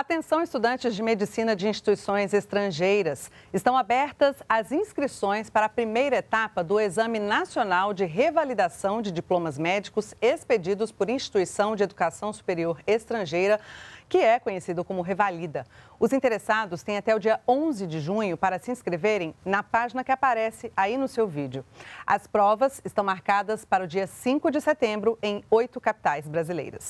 Atenção, estudantes de medicina de instituições estrangeiras. Estão abertas as inscrições para a primeira etapa do Exame Nacional de Revalidação de Diplomas Médicos expedidos por Instituição de Educação Superior Estrangeira, que é conhecido como Revalida. Os interessados têm até o dia 11 de junho para se inscreverem na página que aparece aí no seu vídeo. As provas estão marcadas para o dia 5 de setembro em oito capitais brasileiras.